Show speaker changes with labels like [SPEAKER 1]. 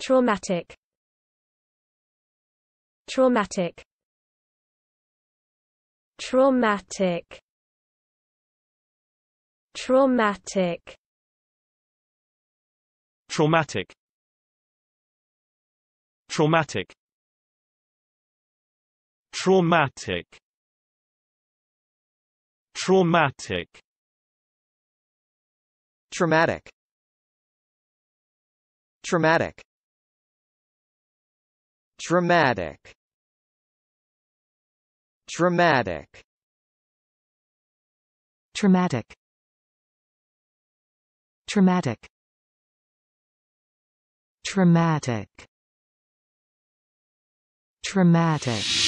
[SPEAKER 1] Traumatic Traumatic Traumatic Traumatic Traumatic Traumatic Traumatic Traumatic Traumatic Traumatic Traumatic Traumatic Traumatic Traumatic Traumatic
[SPEAKER 2] Traumatic